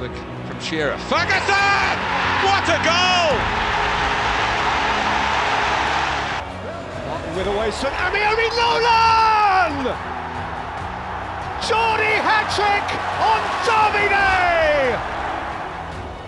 Keswick from Shearer. Ferguson! What a goal! With away son Amiri Nolan! Geordie Hattrick on Derby Day!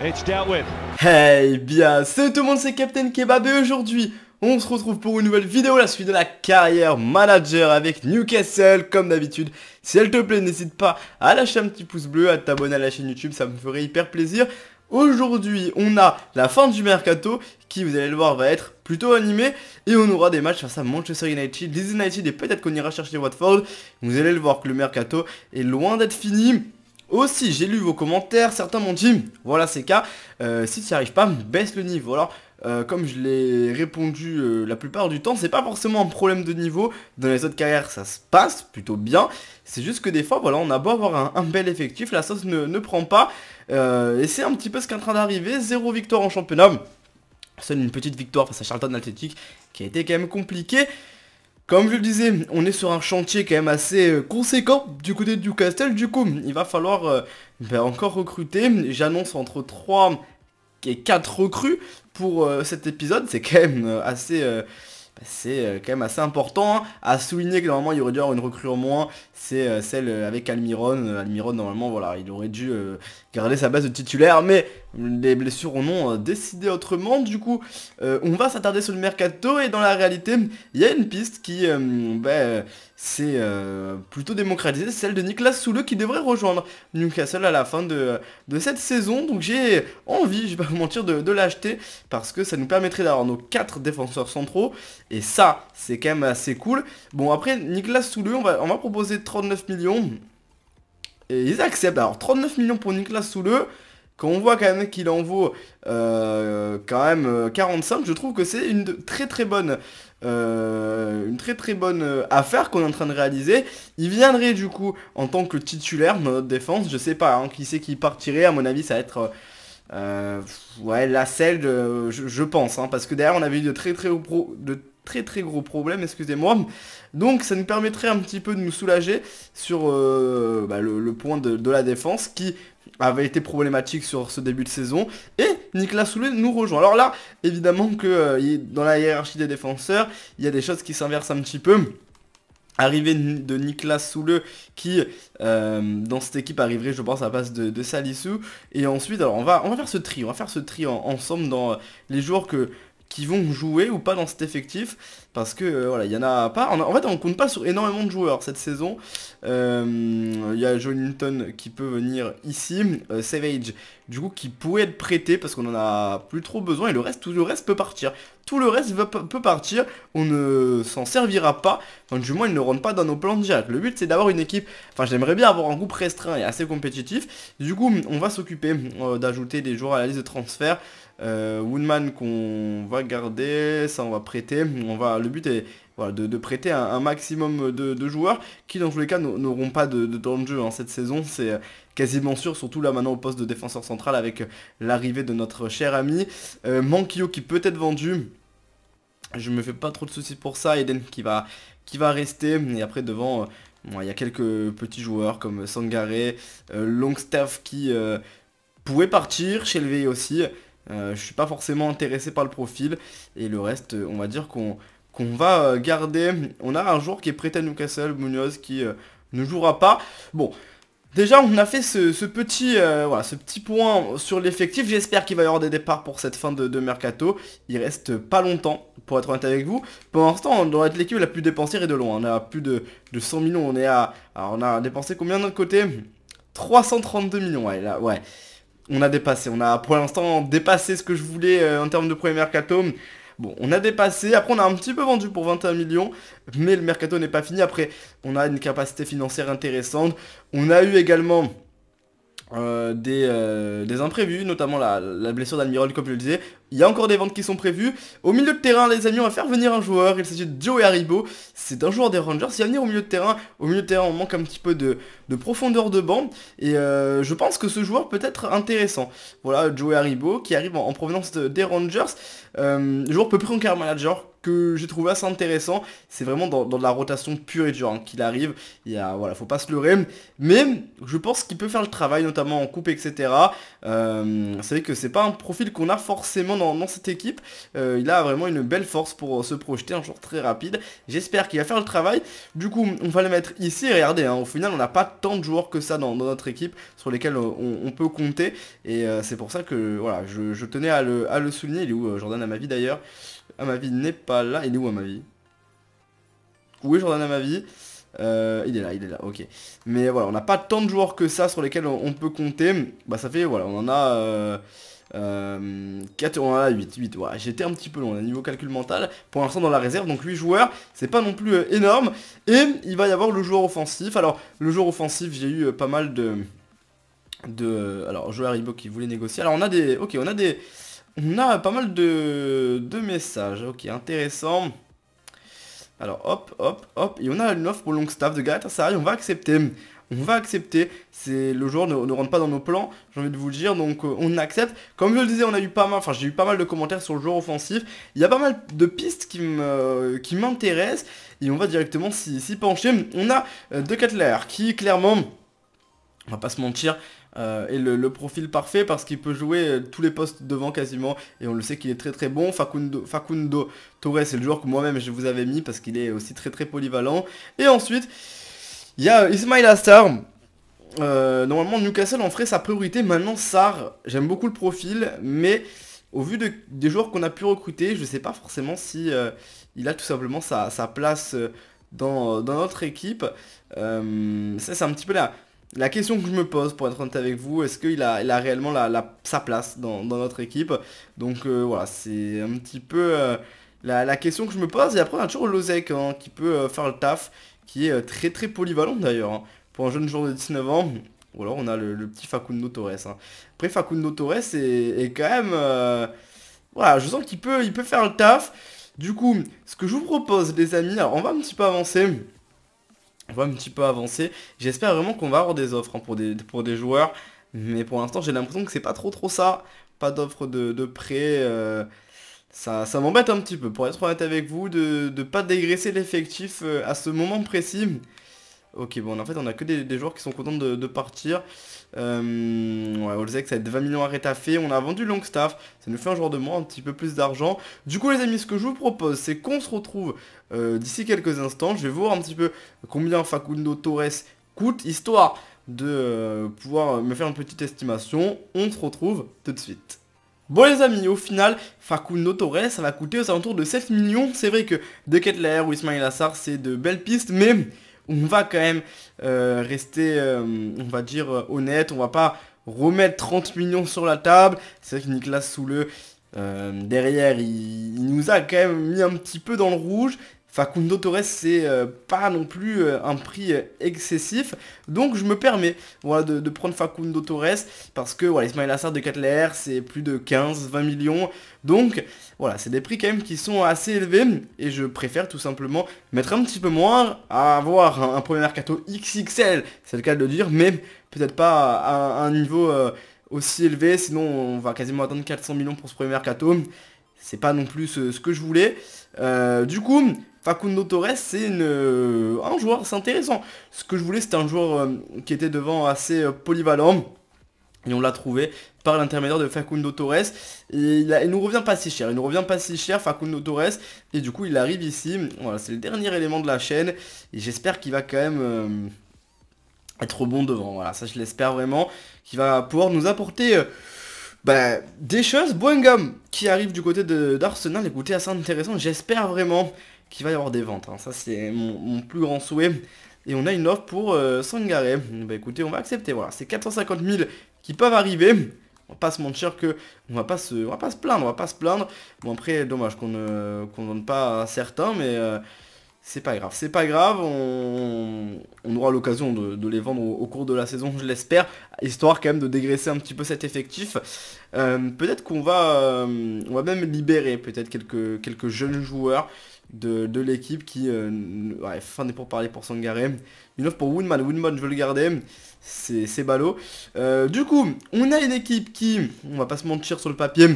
It's dealt with. Hey eh bien, salut tout le monde, c'est Captain Kebab et aujourd'hui, on se retrouve pour une nouvelle vidéo, la suite de la carrière manager avec Newcastle, comme d'habitude. si elle te plaît, n'hésite pas à lâcher un petit pouce bleu, à t'abonner à la chaîne YouTube, ça me ferait hyper plaisir. Aujourd'hui, on a la fin du mercato qui, vous allez le voir, va être plutôt animé et on aura des matchs face à Manchester United, Leeds United et peut-être qu'on ira chercher Watford. Vous allez le voir que le mercato est loin d'être fini. Aussi, j'ai lu vos commentaires, certains m'ont dit, voilà c'est cas, euh, si tu n'y arrives pas, baisse le niveau. Alors, euh, comme je l'ai répondu euh, la plupart du temps, c'est pas forcément un problème de niveau. Dans les autres carrières, ça se passe plutôt bien. C'est juste que des fois, voilà, on a beau avoir un, bel effectif, la sauce ne, ne prend pas. Euh, et c'est un petit peu ce qui est en train d'arriver. Zéro victoire en championnat. Seule une petite victoire face à Charlton Athletic qui a été quand même compliquée. Comme je le disais, on est sur un chantier quand même assez conséquent du côté du Castel Du coup, il va falloir ben, encore recruter. J'annonce entre 3 est 4 recrues pour euh, cet épisode, c'est quand même euh, assez... Euh, bah, c'est quand même assez important hein. à souligner que normalement il aurait dû avoir une recrue en moins c'est celle avec Almiron Almiron normalement voilà il aurait dû garder sa base de titulaire, mais les blessures en ont euh, décidé autrement. Du coup, euh, on va s'attarder sur le mercato et dans la réalité, il y a une piste qui euh, ben, s'est plutôt démocratisée, celle de Nicolas Souleux qui devrait rejoindre Newcastle à la fin de, cette saison. Donc j'ai envie, je vais pas vous mentir, de, l'acheter parce que ça nous permettrait d'avoir nos 4 défenseurs centraux et ça, c'est quand même assez cool. Bon après, Nicolas Souleux, on va, on va proposer 39 millions. Et ils acceptent. Alors 39 millions pour Nicolas Souleux. Quand on voit quand même qu'il en vaut euh, quand même 45, euh, je trouve que c'est une très très bonne euh, une très très bonne affaire qu'on est en train de réaliser. Il viendrait du coup en tant que titulaire dans notre défense. Je sais pas hein, qui c'est qui partirait. À mon avis, ça va être ouais la selle, je, pense, hein, parce que derrière on avait eu de très très, pro, de très très gros problème, excusez-moi. Donc ça nous permettrait un petit peu de nous soulager sur euh, bah, le, point de, la défense qui avait été problématique sur ce début de saison. Et Nicolas Soule nous rejoint. Alors là, évidemment que euh, dans la hiérarchie des défenseurs, il y a des choses qui s'inversent un petit peu. Arrivée de Nicolas Souleux qui euh, dans cette équipe arriverait je pense à la place de, de Salissou. Et ensuite alors on va, on faire ce tri, on va faire ce tri ensemble dans les jours que qui vont jouer ou pas dans cet effectif parce que euh, voilà il y en a pas en fait on compte pas sur énormément de joueurs cette saison euh, il y a qui peut venir ici euh, Savage du coup qui pourrait être prêté parce qu'on en a plus trop besoin et le reste tout le reste peut partir tout le reste peut partir on ne s'en servira pas enfin du moins il ne rentre pas dans nos plans de Jack le but c'est d'avoir une équipe enfin j'aimerais bien avoir un groupe restreint et assez compétitif du coup on va s'occuper d'ajouter des joueurs à la liste de transfert Woodman euh, qu'on va garder, ça on va prêter. On va, le but est voilà, de, prêter un, maximum de, joueurs qui dans tous les cas n'auront pas de, de, temps de jeu en cette saison, c'est euh, quasiment sûr, surtout là maintenant au poste de défenseur central avec euh, l'arrivée de notre cher ami Manquillo qui peut être vendu. Je me fais pas trop de soucis pour ça, Eden qui va, qui va rester, et après devant, il y a quelques petits joueurs comme Sangare, Longstaff qui pouvait partir, Shelvey aussi, euh, je suis pas forcément intéressé par le profil. Et le reste, euh, on va dire qu'on va euh, garder. On a un joueur qui est prêt à Newcastle, Munoz, qui ne jouera pas. Bon, Déjà, on a fait ce, petit, voilà, ce petit point sur l'effectif. J'espère qu'il va y avoir des départs pour cette fin de, mercato. Il reste pas longtemps, pour être honnête avec vous. Pour l'instant, on doit être l'équipe la plus dépensière et de loin. On a plus de, 100 millions. On est à, on a dépensé combien de côté 332 millions. Ouais, là, ouais on a dépassé. On a pour l'instant dépassé ce que je voulais euh, en termes de premier mercato. Bon, on a dépassé. Après, on a un petit peu vendu pour 21 millions. Mais le mercato n'est pas fini. Après, on a une capacité financière intéressante. On a eu également... Euh, euh, des, imprévus, notamment la, blessure d'Almirol, comme je le disais. Il y a encore des ventes qui sont prévues. Au milieu de terrain, les amis, on va faire venir un joueur. Il s'agit de Joey Haribo. C'est un joueur des Rangers. Il va venir au milieu de terrain. Au milieu de terrain, on manque un petit peu de, profondeur de banc. Et euh, je pense que ce joueur peut être intéressant. Voilà, Joey Haribo qui arrive en, provenance des Rangers. Euh, joueur peu plus en manager que j'ai trouvé assez intéressant. C'est vraiment dans, de la rotation pure et dure hein, qu'il arrive. Il y a, voilà, faut pas se leurrer. Mais je pense qu'il peut faire le travail, notamment en coupe, etc. Euh, vous savez que c'est pas un profil qu'on a forcément dans, cette équipe. Euh, il a vraiment une belle force pour euh, se projeter, un joueur très rapide. J'espère qu'il va faire le travail. Du coup, on va le mettre ici. Regardez, hein, au final, on n'a pas tant de joueurs que ça dans, notre équipe sur lesquels euh, on, peut compter. Et c'est pour ça que voilà, je, tenais à le, à le, souligner. Il est où Jordan Amavi d'ailleurs vie n'est pas là. Il est où Amavi Où est Jordan ma vie. il est là, il est là, ok. Mais voilà, on n'a pas tant de joueurs que ça sur lesquels on, peut compter. Bah ça fait, voilà, on en a... Euh, 4 ouais, 8, 8, j'étais un petit peu loin, niveau calcul mental, pour l'instant dans la réserve, donc 8 joueurs, c'est pas non plus euh, énorme, et il va y avoir le joueur offensif, alors le joueur offensif, j'ai eu euh, pas mal de... de alors, joueur ribot qui voulait négocier, alors on a des... ok, on a des... on a pas mal de, de messages, ok, intéressant... Alors hop, hop, hop, et on a une offre pour staff de Galatasaray, on va accepter on mhm. va accepter. C'est le joueur ne, rentre pas dans nos plans, j'ai envie de vous le dire, donc euh, on accepte. Comme je le disais, on a eu pas mal, enfin j'ai eu pas mal de commentaires sur le joueur offensif. Il y a pas mal de pistes qui m'intéressent qui et on va directement s'y pencher. On a euh, De Kettler qui clairement, on va pas se mentir, euh, est et le, profil parfait parce qu'il peut jouer tous les postes devant quasiment et on le sait qu'il est très très bon Facundo, Facundo Torres c'est le joueur que moi-même je vous avais mis parce qu'il est aussi très très polyvalent et ensuite il y a Ismail Astar. Euh, normalement, Newcastle en ferait sa priorité. Maintenant, Sar, j'aime beaucoup le profil, mais au vu des joueurs qu'on a pu recruter, je ne sais pas forcément si euh, il a tout simplement sa, place euh, dans, notre équipe. c'est un petit peu la, question que je me pose pour être honnête avec vous. Est-ce qu'il a, réellement sa place dans, notre équipe Donc voilà, c'est un petit peu la, question que je me pose. Et après, on a toujours Lozek hein, qui peut faire le taf qui est euh, très très polyvalent d'ailleurs. Hein. Pour un jeune joueur de 19 ans, ou alors on a le, petit Facundo Torres. Hein. Après Facundo Torres est, quand même... Euh, voilà, je sens qu'il peut, il peut faire le taf. Du coup, ce que je vous propose les amis, on va un petit peu avancer. On va un petit peu avancer. J'espère vraiment qu'on va avoir des offres hein, pour, des, pour des joueurs. Mais pour l'instant, j'ai l'impression que c'est pas trop trop ça. Pas d'offres de, prêt. Euh, ça, m'embête un petit peu, pour être honnête avec vous, de ne pas dégraisser l'effectif euh, à ce moment précis. Ok, bon, en fait, on a que des, joueurs qui sont contents de, euh, Ouais, partir. le sait que ça va être 20 millions à rétaffer. On a vendu Longstaff. Ça nous fait un jour de moins, un petit peu plus d'argent. Du coup, les amis, ce que je vous propose, c'est qu'on se retrouve euh, d'ici quelques instants. Je vais voir un petit peu combien Facundo Torres coûte, histoire de pouvoir me faire une petite estimation. On se retrouve tout de suite. Bon les amis, au final, Facundo Torres, ça va coûter aux alentours de 7 millions. C'est vrai que De Kettler ou Ismail Assar, c'est de belles pistes, mais on va quand même euh, rester, euh, on va dire, euh, honnête. On va pas remettre 30 millions sur la table. C'est vrai que Nicolas Souleux, derrière, il, nous a quand même mis un petit peu dans le rouge. Facundo Torres, c'est euh, pas non plus euh, un prix euh, excessif. Donc je me permets voilà, de, prendre Facundo Torres parce que voilà, Ismail Assar de Catler, c'est plus de 15-20 millions. Donc voilà, c'est des prix quand même qui sont assez élevés et je préfère tout simplement mettre un petit peu moins à avoir un, premier mercato XXL, c'est le cas de le dire, mais peut-être pas à, un niveau aussi élevé, sinon on va quasiment attendre 400 millions pour ce premier mercato. C'est pas non plus ce que je voulais. du coup, Facundo Torres, c'est euh, un joueur, c'est intéressant. Ce que je voulais, c'était un joueur euh, qui était devant assez euh, polyvalent. Et on l'a trouvé par l'intermédiaire de Facundo Torres. Et il, nous revient pas si cher. Il nous revient pas si cher, Facundo Torres. Et du coup, il arrive ici. Voilà, c'est le dernier élément de la chaîne. Et j'espère qu'il va quand même... être bon devant, voilà, ça je l'espère vraiment, qu'il va pouvoir nous apporter bah, des choses. Boingam qui arrive du côté d'Arsenal, écoutez, assez intéressant, j'espère vraiment qu'il va y avoir des ventes. Hein. Ça, c'est mon, plus grand souhait. Et on a une offre pour euh, Sangare. Sangaré. Bah écoutez, on va accepter. Voilà, c'est 450 000 qui peuvent arriver. On va pas se mentir que on va pas se, on va pas se plaindre, on va pas se plaindre. Bon après, dommage qu'on ne, euh, qu'on donne pas à certains, mais... Euh, c'est pas grave, c'est pas grave, on, aura l'occasion de, les vendre au, cours de la saison, je l'espère, histoire quand même de dégraisser un petit peu cet effectif. Euh, peut-être qu'on va, euh, on va même libérer peut-être quelques, quelques jeunes joueurs de, l'équipe qui, euh, ouais, fin des pour Sangaré, une offre pour Woodman, Woodman je veux le garder, c'est ballot. du coup, on a une équipe qui, on va pas se mentir sur le papier,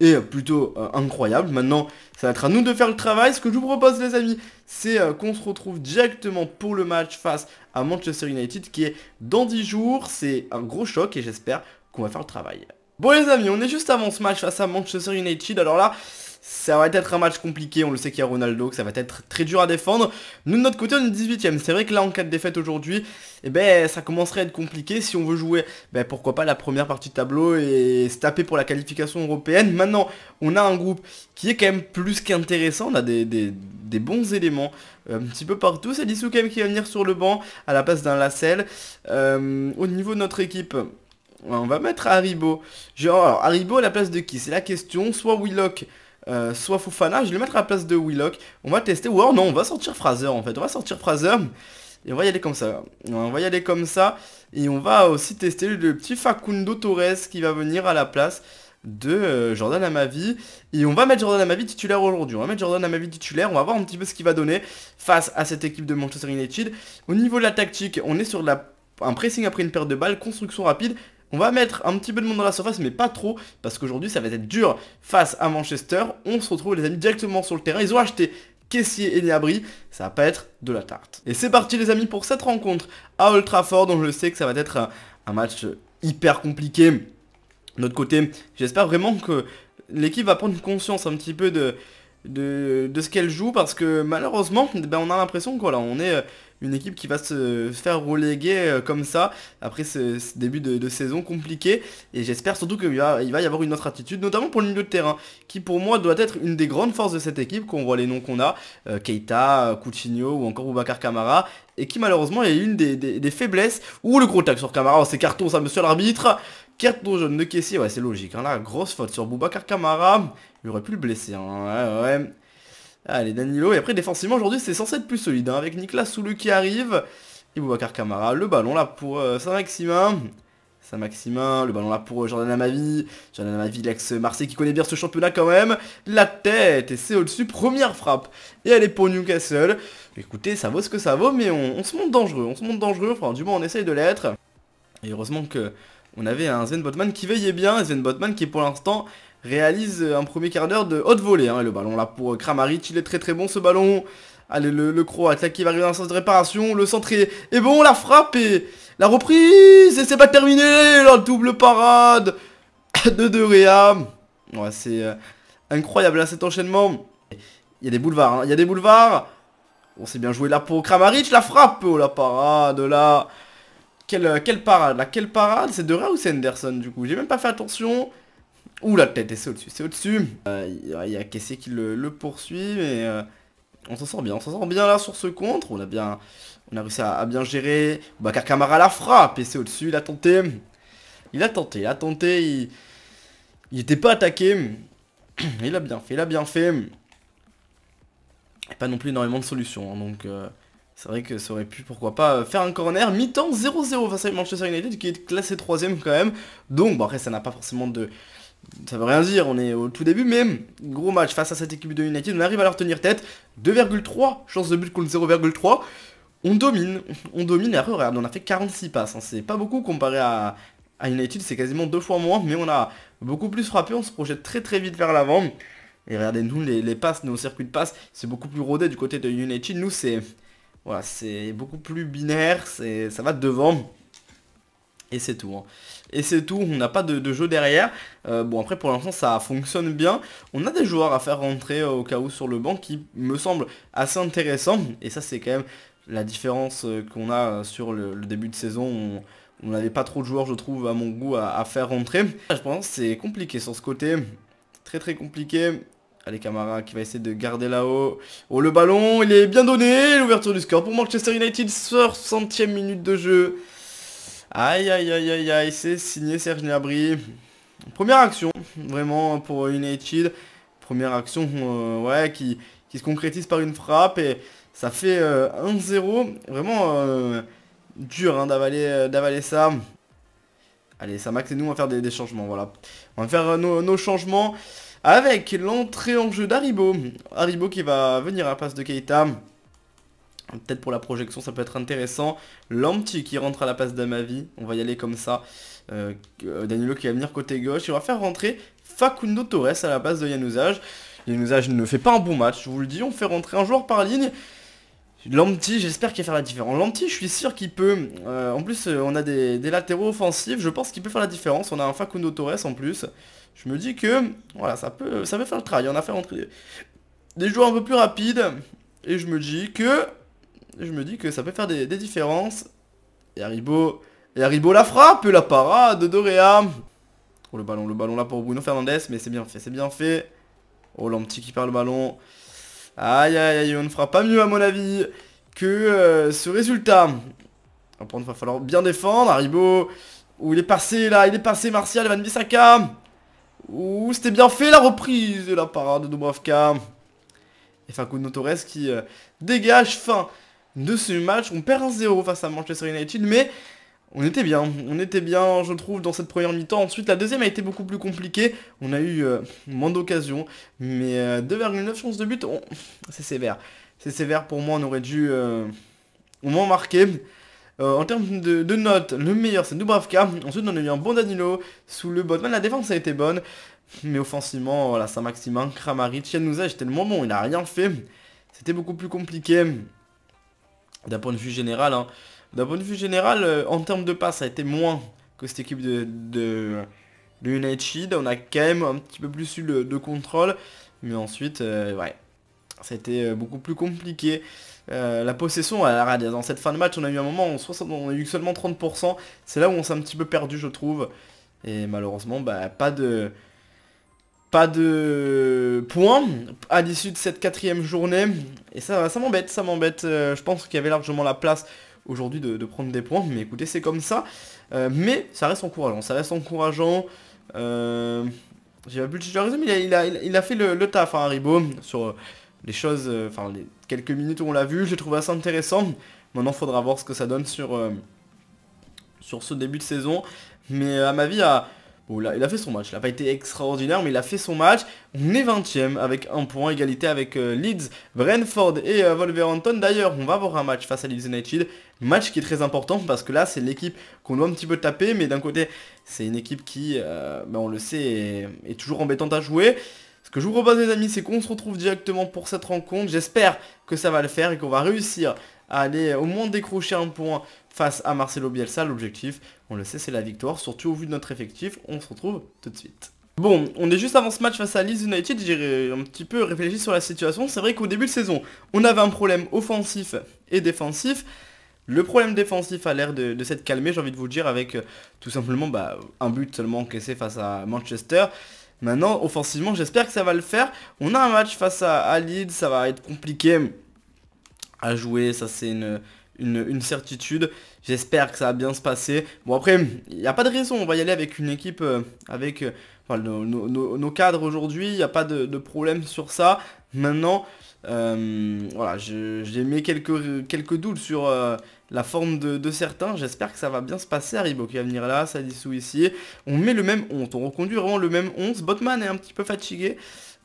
et plutôt euh, incroyable. Maintenant, ça va être à nous de faire le travail. Ce que je vous propose, les amis, c'est euh, qu'on se retrouve directement pour le match face à Manchester United qui est dans 10 jours. C'est un gros choc et j'espère qu'on va faire le travail. Bon les amis, on est juste avant ce match face à Manchester United. Alors là, ça va être un match compliqué, on le sait qu'il y a Ronaldo, que ça va être très dur à défendre. Nous de notre côté on est 18ème, c'est vrai que là en cas de défaite aujourd'hui, eh ben, ça commencerait à être compliqué si on veut jouer, ben, pourquoi pas la première partie de tableau et se taper pour la qualification européenne. Maintenant, on a un groupe qui est quand même plus qu'intéressant, on a des, bons éléments euh, un petit peu partout. C'est même qui va venir sur le banc à la place d'un Lacelle. Euh, au niveau de notre équipe, on va mettre Haribo. Genre, alors, Haribo à la place de qui C'est la question. Soit Willock euh, soit Fofana. Je vais le mettre à la place de Willock. On va tester. Ou alors non, on va sortir Fraser en fait. On va sortir Fraser. Et on va y aller comme ça. On va y aller comme ça. Et on va aussi tester le petit Facundo Torres qui va venir à la place de euh, Jordan à vie Et on va mettre Jordan vie titulaire aujourd'hui. On va mettre Jordan vie titulaire. On va voir un petit peu ce qu'il va donner face à cette équipe de Manchester United. Au niveau de la tactique, on est sur un pressing après une perte de balles construction rapide on va mettre un petit peu de monde dans la surface, mais pas trop, parce qu'aujourd'hui ça va être dur face à Manchester. On se retrouve les amis directement sur le terrain. Ils ont acheté Caissier et Niabri, ça va pas être de la tarte. Et c'est parti les amis pour cette rencontre à Old Trafford, dont je sais que ça va être un, match hyper compliqué. De notre côté, j'espère vraiment que l'équipe va prendre conscience un petit peu de, de, ce qu'elle joue parce que malheureusement ben, on a l'impression qu'on est euh, une équipe qui va se faire reléguer euh, comme ça après ce, début de, saison compliqué et j'espère surtout qu'il va, il va y avoir une autre attitude notamment pour le milieu de terrain qui pour moi doit être une des grandes forces de cette équipe qu'on voit les noms qu'on a euh, Keita, Coutinho ou encore Boubacar Camara et qui malheureusement est une des, faiblesses ou le gros tag sur Camara oh, c'est carton ça monsieur l'arbitre d'eau jaune de caissier, ouais c'est logique. Hein, là, grosse faute sur Boubacar Camara. Il aurait pu le blesser. Hein, ouais, ouais. Allez, Danilo. Et après, défensivement, aujourd'hui, c'est censé être plus solide. Hein, avec Nicolas Soulu qui arrive. Et Boubacar Camara. Le ballon là pour euh, Saint-Maximin. Hein. Saint-Maximin, le ballon là pour euh, Jordan Amavi. Jordan Amavi, l'ex-Marseille qui connaît bien ce championnat quand même. La tête, et c'est au-dessus, première frappe. Et elle est pour Newcastle. Écoutez, ça vaut ce que ça vaut, mais on, se monte dangereux. On se monte dangereux, enfin du moins on essaye de l'être. Et heureusement que on avait un zen Botman qui veillait bien, Sven Botman qui pour l'instant réalise un premier quart d'heure de haute volée. Hein, le ballon là pour Kramaric, il est très très bon ce ballon. Allez, le, le Croate là qui va arriver dans le sens de réparation, le centre est, bon, la frappe et la reprise, et c'est pas terminé, la double parade de De Réa. c'est euh, incroyable là cet enchaînement. Il y a des boulevards, hein, il y a des boulevards. On s'est bien joué là pour Kramaric, la frappe, oh la parade là. Euh, quelle, parade là Quelle parade C'est Raoult ou c'est Henderson du coup J'ai même pas fait attention. Ouh la tête, et c'est au-dessus, c'est au-dessus. Il euh, y a Kessé qui le, poursuit, mais euh, on s'en sort bien. On s'en sort bien là sur ce contre. On a bien, on a réussi à, bien gérer. Bah camara la frappe et c'est au-dessus. Il a tenté. Il a tenté, il a tenté. Il, n'était était pas attaqué. Il a bien fait, il a bien fait. pas non plus énormément de solutions, hein, donc... C'est vrai que ça aurait pu, pourquoi pas, euh, faire un corner. Mi-temps 0-0 face à Manchester United qui est classé 3 quand même. Donc, bon, après, ça n'a pas forcément de... Ça veut rien dire, on est au tout début, mais gros match face à cette équipe de United, on arrive à leur tenir tête. 2,3, chances de but contre 0,3. On domine, on domine, et regarde, on a fait 46 passes. Hein. C'est pas beaucoup comparé à, à United, c'est quasiment deux fois moins, mais on a beaucoup plus frappé, on se projette très très vite vers l'avant. Et regardez, nous, les, les passes, nos circuits de passes, c'est beaucoup plus rodé du côté de United. Nous, c'est voilà, c'est beaucoup plus binaire, ça va devant. Et c'est tout. Hein. Et c'est tout, on n'a pas de, jeu derrière. Euh, bon après pour l'instant ça fonctionne bien. On a des joueurs à faire rentrer euh, au cas où sur le banc qui me semble assez intéressant. Et ça c'est quand même la différence euh, qu'on a sur le, début de saison. On n'avait pas trop de joueurs je trouve à mon goût à, faire rentrer. Je pense c'est compliqué sur ce côté. Très très compliqué. Allez camarades qui va essayer de garder là-haut. Oh le ballon, il est bien donné. L'ouverture du score pour Manchester United, 60e minute de jeu. Aïe aïe aïe aïe aïe, c'est signé Serge Gnabry. Première action, vraiment pour United. Première action euh, ouais, qui, qui, se concrétise par une frappe et ça fait 1-0. Euh, vraiment euh, dur hein, d'avaler ça. Allez, ça max et nous on va faire des, changements, voilà. On va faire nos changements avec l'entrée en jeu d'Aribo. Aribo qui va venir à la place de Keita. Peut-être pour la projection ça peut être intéressant. L'Ampty qui rentre à la place d'Amavi. On va y aller comme ça. Euh, euh, Danilo qui va venir côté gauche. Il va faire rentrer Facundo Torres à la place de Yanuzaj, Yanouzage ne fait pas un bon match, je vous le dis. On fait rentrer un joueur par ligne. Lampty, j'espère qu'il va faire la différence. Lampty, je suis sûr qu'il peut... Euh, en plus, euh, on a des, latéraux offensifs. Je pense qu'il peut faire la différence. On a un Facundo Torres en plus. Je me dis que... Voilà, ça peut, ça peut faire le travail. On a fait rentrer des joueurs un peu plus rapides. Et je me dis que... Je me dis que ça peut faire des, différences. Et Haribo... Et Haribo la frappe et la parade de d'Orea. Oh, le ballon, le ballon là pour Bruno Fernandez. Mais c'est bien fait, c'est bien fait. Oh, Lampty qui perd le ballon. Aïe aïe aïe, on ne fera pas mieux à mon avis que euh, ce résultat. il va falloir bien défendre. Haribo, où il est passé là, il est passé Martial, Van Bissaka. Ouh, c'était bien fait la reprise de la parade de Dubravka. Et Facundo Torres qui euh, dégage fin de ce match. On perd 1-0 face à Manchester United, mais on était bien, on était bien je trouve dans cette première mi-temps. Ensuite la deuxième a été beaucoup plus compliquée, on a eu euh, moins d'occasions, mais 2,9 euh, chances de but, c'est sévère. C'est sévère pour moi, on aurait dû euh, au moins marquer. en termes de, notes, le meilleur c'est Dubravka, ensuite on a eu un bon Danilo sous le Botman, la défense a été bonne, mais offensivement, voilà, Saint-Maximin, Kramaric, Yanouza, j'étais le bon, il n'a rien fait, c'était beaucoup plus compliqué d'un point de vue général. Hein. D'un point de vue général, euh, en termes de passes, ça a été moins que cette équipe de, de, de, United. On a quand même un petit peu plus eu de contrôle. Mais ensuite, euh, ouais, ça a été euh, beaucoup plus compliqué. la possession, dans cette fin de match, on a eu un moment où on a eu seulement 30%. C'est là où on s'est un petit peu perdu, je trouve. Et malheureusement, bah, pas de... Pas de points à l'issue de cette quatrième journée. Et ça, ça m'embête, ça m'embête. je pense qu'il y avait largement la place aujourd'hui de, prendre des points. Mais écoutez, c'est comme ça. Euh, mais ça reste encourageant. Ça reste encourageant. Euh, j'ai pas pu le mais il a, fait le, taf, à hein, Haribo, sur euh, les choses, enfin, les quelques minutes où on l'a vu. J'ai trouvé assez intéressant. Maintenant, faudra voir ce que ça donne sur, sur ce début de saison. Mais à ma vie, à Oh là, il a fait son match. Il n'a pas été extraordinaire, mais il a fait son match. On est 20ème avec un point, égalité avec euh, Leeds, Brentford et euh, Wolverhampton. D'ailleurs, on va avoir un match face à Leeds United. Match qui est très important parce que là, c'est l'équipe qu'on doit un petit peu taper. Mais d'un côté, c'est une équipe qui, euh, ben, on le sait, est, est toujours embêtante à jouer. Ce que je vous propose les amis, c'est qu'on se retrouve directement pour cette rencontre. J'espère que ça va le faire et qu'on va réussir à aller au moins décrocher un point face à Marcelo Bielsa. L'objectif, on le sait, c'est la victoire, surtout au vu de notre effectif. On se retrouve tout de suite. Bon, on est juste avant ce match face à Leeds United, j'ai un petit peu réfléchi sur la situation. C'est vrai qu'au début de saison, on avait un problème offensif et défensif. Le problème défensif a l'air de, s'être calmé, j'ai envie de vous le dire, avec euh, tout simplement bah, un but seulement encaissé face à Manchester. Maintenant, offensivement, j'espère que ça va le faire. On a un match face à, à Leeds, ça va être compliqué à jouer, ça c'est une, une, certitude. J'espère que ça va bien se passer. Bon après, il n'y a pas de raison, on va y aller avec une équipe, euh, avec euh, nos, cadres aujourd'hui, il n'y a pas de, problème sur ça. Maintenant, euh, voilà, j'ai mis quelques, quelques doutes sur la forme de, certains. J'espère que ça va bien se passer. Haribo qui va venir là, ça dissout ici. On met le même once on reconduit vraiment le même 11, Botman est un petit peu fatigué.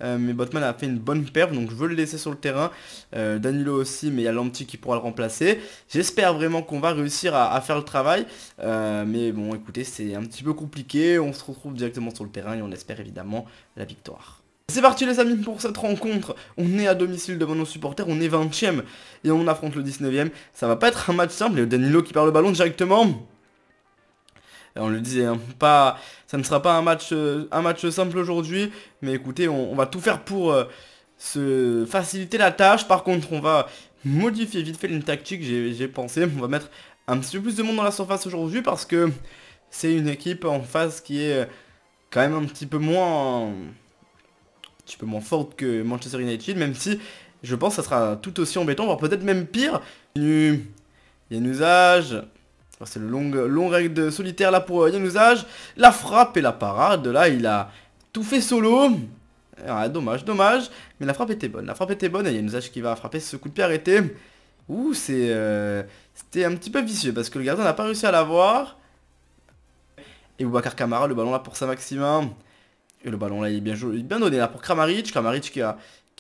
Euh, mais Botman a fait une bonne perve, donc je veux le laisser sur le terrain. Euh, Danilo aussi, mais il y a l'anti qui pourra le remplacer. J'espère vraiment qu'on va réussir à, faire le travail. Euh, mais bon, écoutez, c'est un petit peu compliqué. On se retrouve directement sur le terrain et on espère évidemment la victoire. C'est parti les amis pour cette rencontre, on est à domicile devant nos supporters, on est 20ème et on affronte le 19ème, ça va pas être un match simple, et Danilo qui perd le ballon directement, on le disait, hein, pas, ça ne sera pas un match, euh, un match simple aujourd'hui, mais écoutez, on, va tout faire pour euh, se faciliter la tâche. Par contre, on va modifier vite fait une tactique, j'ai pensé. On va mettre un petit peu plus de monde dans la surface aujourd'hui parce que c'est une équipe en face qui est euh, quand même un petit peu moins, un petit peu moins forte que Manchester United, même si je pense que ça sera tout aussi embêtant, voire peut-être même pire. Il y a usage, c'est le long, long règle solitaire là pour euh, Yann La frappe et la parade. Là, il a tout fait solo. Ah, dommage, dommage. Mais la frappe était bonne. La frappe était bonne. Et qui va frapper ce coup de pied arrêté. Ouh, c'est... Euh, c'était un petit peu vicieux parce que le gardien n'a pas réussi à l'avoir. Et Boubacar Kamara, le ballon là pour sa maximum. Et le ballon là, il est bien, bien donné là pour Kramaric. Kramaric qui a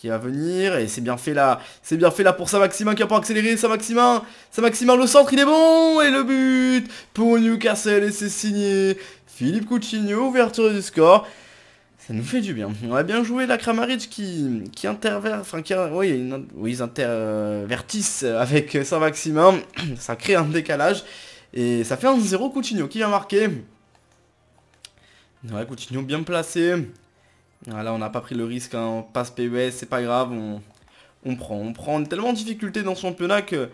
va venir. Et c'est bien fait là. C'est bien fait là pour Saint-Maximin qui a pas accéléré. Saint-Maximin. Saint-Maximin, le centre, il est bon. Et le but pour Newcastle. Et c'est signé. Philippe Coutinho, ouverture du score. Ça nous fait du bien. On a bien joué la Kramaric qui, qui intervert, enfin qui, oui, oui, ils intervertissent avec Saint-Maximin. Ça crée un décalage. Et ça fait un 0 Coutinho qui vient marquer. Ouais, Coutinho bien placé on n'a pas pris le risque, en hein. passe PES, c'est pas grave, on, prend. On prend, tellement de difficultés dans ce championnat que...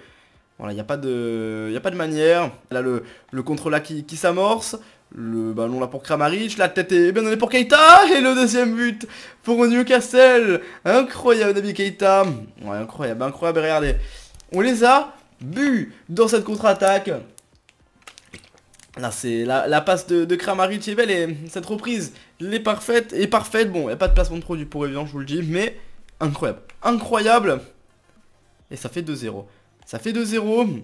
Voilà, il n'y a, pas de... Y a pas de manière. Là, le, le contrôle là qui, qui s'amorce. Le ballon là pour Kramaric, la tête est bien donnée pour Keita Et le deuxième but pour Newcastle Incroyable Nabi Keita Ouais incroyable, incroyable, regardez On les a bu dans cette contre-attaque Là c'est la, passe de, de Kramaric est et cette reprise les parfaites et parfaite, bon, il n'y a pas de placement de produit pour évident, je vous le dis, mais incroyable. Incroyable Et ça fait 2-0. Ça fait 2-0.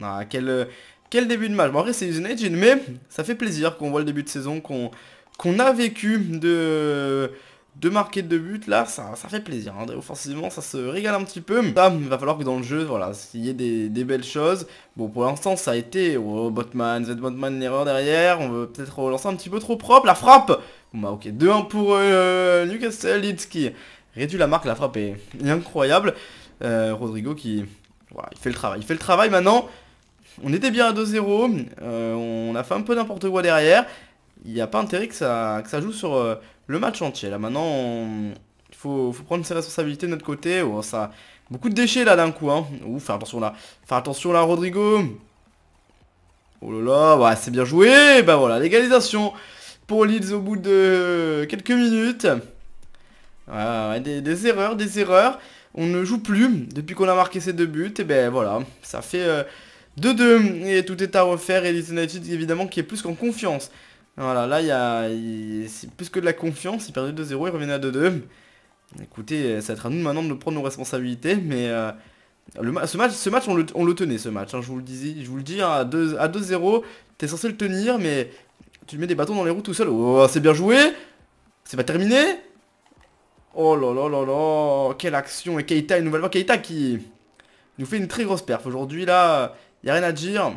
Ah, quel, euh, quel début de match. Bon, après, c'est Agent, mais ça fait plaisir qu'on voit le début de saison qu'on qu'on a vécu de... Deux marqués, de buts là, ça, ça fait plaisir. Hein, Offensivement, ça se régale un petit peu. ça, ah, il va falloir que dans le jeu, voilà, il y ait des, belles choses. Bon, pour l'instant, ça a été oh, Botman, Z Botman, l'erreur derrière. On veut peut-être relancer un petit peu trop propre. La frappe Bon, bah, ok, 2-1 pour euh, Newcastle. réduit la marque. La frappe est, incroyable. Euh, Rodrigo qui. Voilà, il fait le travail. Il fait le travail maintenant. On était bien à 2-0. Euh, on a fait un peu n'importe quoi derrière. Il n'y a pas intérêt que ça, que ça joue sur euh, le match entier. Là maintenant, il faut, prendre ses responsabilités de notre côté. Oh, ça... Beaucoup de déchets là d'un coup. Hein. faire attention là. Faire attention là, Rodrigo. Oh là là, bah, c'est bien joué. Bah voilà, l'égalisation pour Leeds au bout de quelques minutes. des, erreurs, des erreurs. On ne joue plus depuis qu'on a marqué ces deux buts. Et ben voilà, ça fait 2-2 euh, et tout est à refaire. Et Leeds évidemment qui est plus qu'en confiance. Voilà, là, il y a... C'est plus que de la confiance. Il perdait 2-0, il revenait à 2-2. Écoutez, ça va à nous maintenant de prendre nos responsabilités, mais... Euh, ce, match, ce match, on le, tenait, ce match. Hein, je vous le dis, je vous le dis à 2-0, t'es censé le tenir, mais tu mets des bâtons dans les roues tout seul. Oh, c'est bien joué C'est pas terminé Oh là là là là Quelle action Et Keita, une nouvelle fois, Keita qui nous fait une très grosse perf. Aujourd'hui, là, il a rien à dire.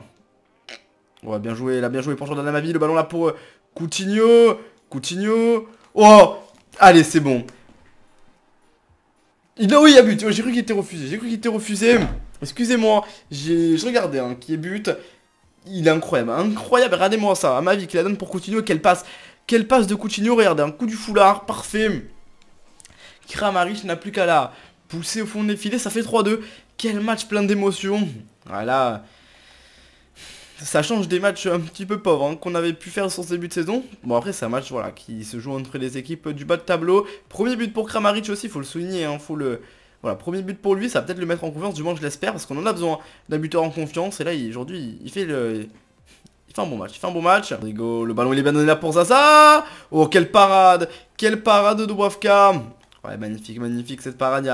Ouais, bien jouer, là bien joué pour Jordan vie. Le ballon là pour euh, Coutinho. Coutinho. Oh Allez, c'est bon. Il a, oui, il a but. Oh, j'ai cru qu'il était refusé. J'ai cru qu'il était refusé. Excusez-moi. Je regardais hein, qui est but. Il est incroyable. Incroyable. Regardez-moi ça. ma vie qui la donne pour Coutinho. Quelle passe. Quelle passe de Coutinho. Regardez. Un coup du foulard. Parfait. Kramaric n'a plus qu'à la pousser au fond des filets. Ça fait 3-2. Quel match plein d'émotions. Voilà. Ça change des matchs un petit peu pauvres hein, qu'on avait pu faire sur ce début de saison. Bon après c'est un match voilà, qui se joue entre les équipes du bas de tableau. Premier but pour Kramaric aussi, faut le souligner, hein, faut le... Voilà, premier but pour lui, ça va peut-être le mettre en confiance, du moins je l'espère, parce qu'on en a besoin d'un buteur en confiance. Et là aujourd'hui il fait le... Il fait un bon match, il fait un bon match. Rigo, le ballon il est bien donné là pour Zaza Oh quelle parade Quelle parade de Wafka Ouais magnifique, magnifique cette parade, il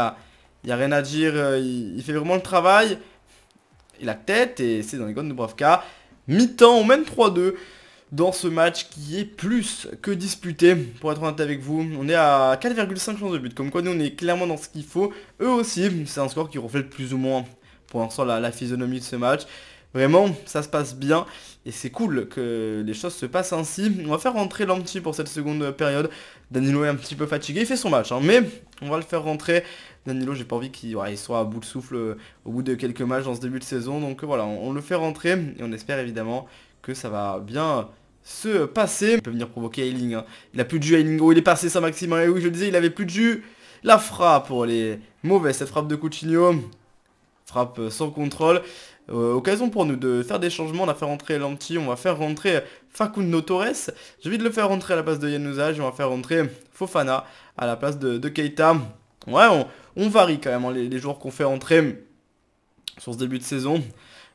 n'y a, a, rien à dire, euh, il fait vraiment le travail et la tête et c'est dans les gones de Bravka. Mi-temps on mène 3-2 dans ce match qui est plus que disputé pour être honnête avec vous. On est à 4,5 chances de but. Comme quoi nous on est clairement dans ce qu'il faut. Eux aussi, c'est un score qui reflète plus ou moins pour l'instant la, physionomie de ce match. Vraiment, ça se passe bien et c'est cool que les choses se passent ainsi. On va faire rentrer Lamptey pour cette seconde période. Danilo est un petit peu fatigué, il fait son match, hein, mais on va le faire rentrer Danilo, j'ai pas envie qu'il soit à bout de souffle euh, au bout de quelques matchs dans ce début de saison. Donc euh, voilà, on, le fait rentrer et on espère évidemment que ça va bien se passer. On peut venir provoquer Ailing. Hein. Il a plus de jus Ailing. Oh, il est passé ça maximum. Et eh oui, je le disais, il avait plus de jus. La frappe pour les mauvais. Cette frappe de Coutinho. Frappe euh, sans contrôle. occasion pour nous de faire des changements. On a fait rentrer Lanti. On va faire rentrer Facundo Torres. J'ai envie de le faire rentrer à la place de et On va faire rentrer Fofana à la place de, de Keita. Ouais, on, varie quand même hein, les, joueurs qu'on fait entrer sur ce début de saison.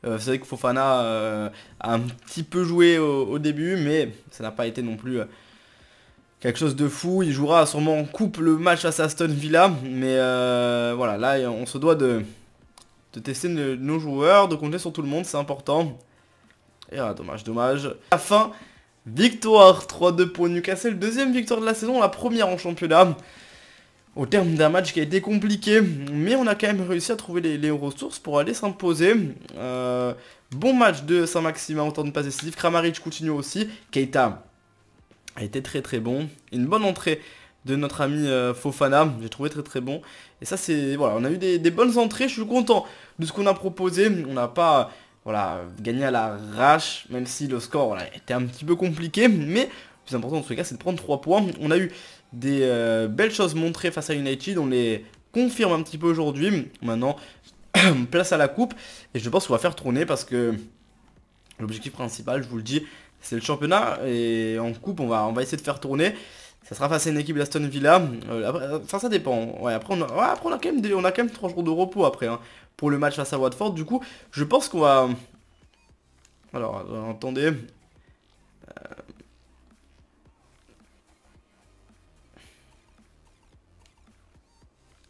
Euh, c'est vrai que Fofana euh, a un petit peu joué au, début, mais ça n'a pas été non plus euh, quelque chose de fou. Il jouera sûrement en coupe le match à Aston Villa, mais euh, voilà, là on se doit de, tester nos, joueurs, de compter sur tout le monde, c'est important. Et ah, dommage, dommage. La fin, victoire 3-2 pour Newcastle, deuxième victoire de la saison, la première en championnat au terme d'un match qui a été compliqué, mais on a quand même réussi à trouver les, ressources pour aller s'imposer. Euh, bon match de Saint-Maximin, hein, temps de passe décisive, Kramaric continue aussi. Keita a été très très bon. Une bonne entrée de notre ami euh, Fofana, j'ai trouvé très très bon. Et ça c'est... Voilà, on a eu des, bonnes entrées, je suis content de ce qu'on a proposé. On n'a pas... Voilà, gagné à la rage, même si le score était un petit peu compliqué, mais le plus important dans ce cas c'est de prendre 3 points. On a eu des euh, belles choses montrées face à United. On les confirme un petit peu aujourd'hui. Maintenant, place à la coupe. Et je pense qu'on va faire tourner parce que l'objectif principal, je vous le dis, c'est le championnat. Et en coupe, on va, on va essayer de faire tourner. Ça sera face à une équipe d'Aston Villa. Euh, euh, enfin, ça dépend. Ouais, après, on a, quand même on a quand même 3 jours de repos après hein, pour le match face à Watford. Du coup, je pense qu'on va... Alors, attendez.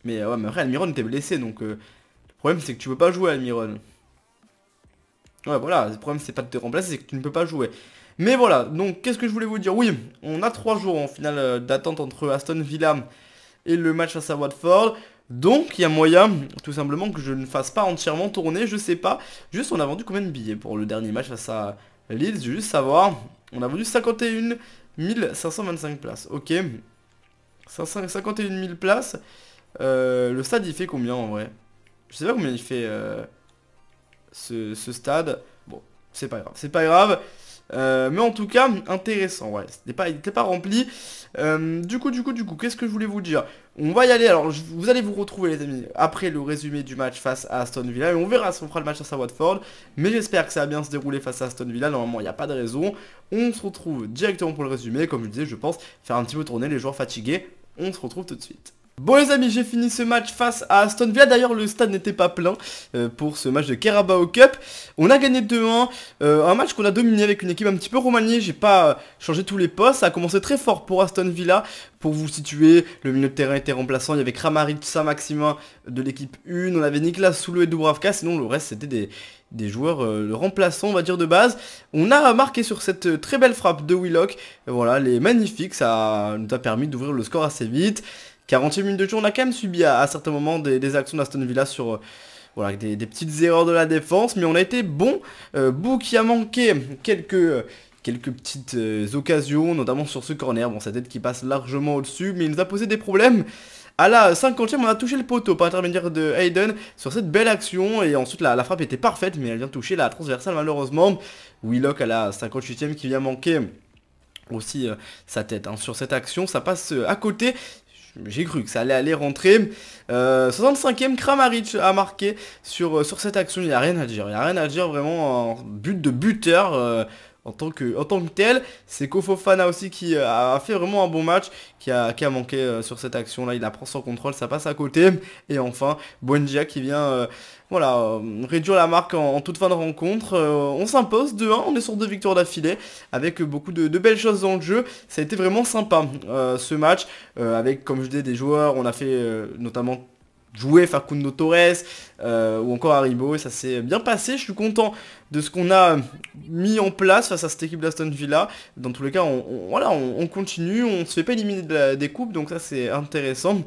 Mais euh, ouais, après, Almiron était blessé, donc euh, le problème c'est que tu peux pas jouer Almiron. Ouais, voilà, le problème c'est pas de te remplacer, c'est que tu ne peux pas jouer. Mais voilà, donc qu'est-ce que je voulais vous dire Oui, on a 3 jours en finale euh, d'attente entre Aston Villa et le match face à Watford. Donc il y a moyen tout simplement que je ne fasse pas entièrement tourner, je sais pas. Juste on a vendu combien de billets pour le dernier match face à Leeds, je veux juste savoir. On a vendu 51 525 places, ok. 51 000 places. Euh, le stade il fait combien en vrai Je sais pas combien il fait euh, ce, stade. Bon, c'est pas grave, c'est pas grave. Euh, mais en tout cas, intéressant, ouais, pas, il était pas rempli Du coup, du coup, du coup, qu'est-ce que je voulais vous dire On va y aller, alors vous allez vous retrouver les amis Après le résumé du match face à Aston Villa Et on verra si on fera le match face à Watford Mais j'espère que ça va bien se dérouler face à Aston Villa Normalement, il n'y a pas de raison On se retrouve directement pour le résumé Comme je disais, je pense faire un petit peu tourner les joueurs fatigués On se retrouve tout de suite Bon les amis, j'ai fini ce match face à Aston Villa. D'ailleurs, le stade n'était pas plein euh, pour ce match de Carabao Cup. On a gagné 2-1. Euh, un match qu'on a dominé avec une équipe un petit peu remaniée. J'ai pas euh, changé tous les postes. Ça a commencé très fort pour Aston Villa. Pour vous situer, le milieu de terrain était remplaçant. Il y avait Kramaric, saint de l'équipe 1. On avait Niklas, Soulou et Dubravka. Sinon, le reste, c'était des, des joueurs remplaçants, on va dire, de base. On a marqué sur cette très belle frappe de Willock. voilà, les magnifiques, ça nous a permis d'ouvrir le score assez vite. 40 minute de jeu, on a quand même subi à, certains moments des, actions d'Aston Villa sur... Euh, voilà, des, petites erreurs de la défense, mais on a été bon. Euh, Bou qui a manqué quelques euh, quelques petites occasions, notamment sur ce corner. Bon, sa tête qui passe largement au-dessus, mais il nous a posé des problèmes. À la 50ème, on a touché le poteau par intermédiaire de Hayden sur cette belle action. Et ensuite, la, frappe était parfaite, mais elle vient toucher la transversale malheureusement. Willock à la 58ème qui vient manquer aussi sa tête hein, sur cette action ça passe à côté j'ai cru que ça allait aller rentrer. 65e, euh, Kramaric a marqué sur, euh, sur cette action. Il n'y a rien à dire. Il n'y a rien à dire vraiment en but de buteur. Euh, en tant que, en tant que tel. C'est Kofofana aussi qui euh, a fait vraiment un bon match, qui a, qui a manqué euh, sur cette action-là. Il la prend sans contrôle, ça passe à côté. Et enfin, Buendia qui vient euh, voilà, réduire la marque en, toute fin de rencontre. on s'impose 2-1, on est sur deux victoires d'affilée, avec beaucoup de, belles choses dans le jeu. Ça a été vraiment sympa ce match, avec comme je disais des joueurs, on a fait notamment jouer Facundo Torres euh, ou encore Haribo. Ça s'est bien passé. Je suis content de ce qu'on a mis en place face à cette équipe d'Aston Villa. Dans tous les cas, on, voilà, on, continue. On se fait pas éliminer de la, des coupes. Donc ça, c'est intéressant.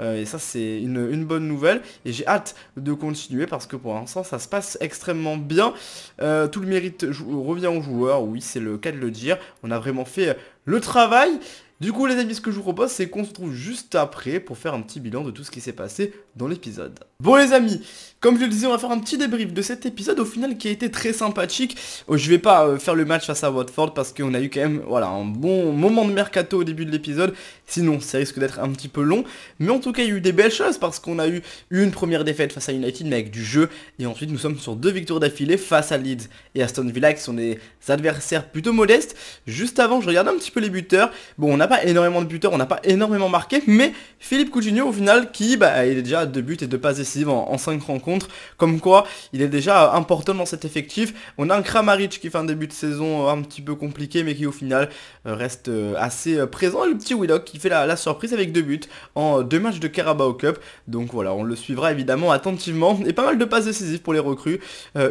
Euh, et ça, c'est une, bonne nouvelle. Et j'ai hâte de continuer parce que pour l'instant, ça se passe extrêmement bien. Euh, tout le mérite revient aux joueurs. Oui, c'est le cas de le dire. On a vraiment fait le travail. Du coup les amis ce que je vous propose c'est qu'on se trouve juste après pour faire un petit bilan de tout ce qui s'est passé dans l'épisode. Bon les amis, comme je le disais on va faire un petit débrief de cet épisode au final qui a été très sympathique. Euh, je vais pas euh, faire le match face à Watford parce qu'on a eu quand même voilà, un bon moment de mercato au début de l'épisode. Sinon ça risque d'être un petit peu long. Mais en tout cas il y a eu des belles choses parce qu'on a eu une première défaite face à United mais avec du jeu. Et ensuite nous sommes sur deux victoires d'affilée face à Leeds et Aston Villa qui sont des adversaires plutôt modestes. Juste avant je regarde un petit peu les buteurs. Bon on a pas énormément de buteurs, on n'a pas énormément marqué, mais Philippe Coutinho au final qui bah, il est déjà à 2 buts et deux passes décisives en 5 rencontres, comme quoi il est déjà important dans cet effectif. On a un Kramaric qui fait un début de saison euh, un petit peu compliqué mais qui au final euh, reste euh, assez présent, le petit Willock qui fait la, surprise avec deux buts en deux matchs de Carabao Cup, donc voilà, on le suivra évidemment attentivement, et pas mal de passes décisives pour les recrues,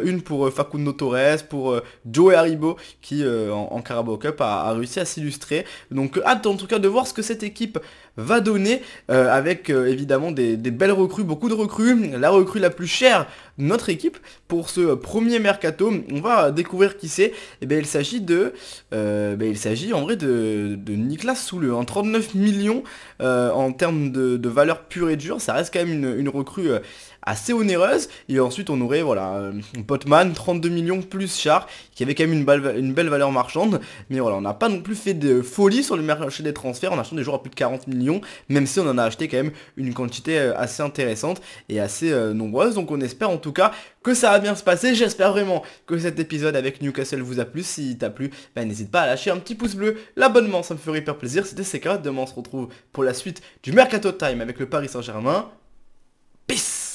une pour Facundo Torres, pour Joe Haribo qui en, Carabao Cup a, réussi à s'illustrer, donc attention en tout cas de voir ce que cette équipe va donner euh, avec euh, évidemment des, belles recrues, beaucoup de recrues, la recrue la plus chère de notre équipe pour ce premier mercato. On va découvrir qui c'est. Et eh bien il s'agit de, euh, ben, il s'agit en vrai de, de Nicolas Souleux, hein. en 39 millions en termes de, valeur pure et dure. Ça reste quand même une recrue assez onéreuse. Et ensuite on aurait voilà euh, Potman, 32 millions plus Char, qui avait quand même une, une belle valeur marchande. Mais voilà, on n'a pas non plus fait de folie sur le marché des transferts en achetant des joueurs à plus de 40 millions, même si on en a acheté quand même une quantité euh, assez intéressante et assez euh, nombreuse. Donc on espère en tout cas que ça va bien se passer. J'espère vraiment que cet épisode avec Newcastle vous a plu. Si t'as plu, bah, n'hésite pas à lâcher un petit pouce bleu, l'abonnement, ça me ferait hyper plaisir. C'était CK, demain on se retrouve pour la suite du Mercato Time avec le Paris Saint-Germain. Peace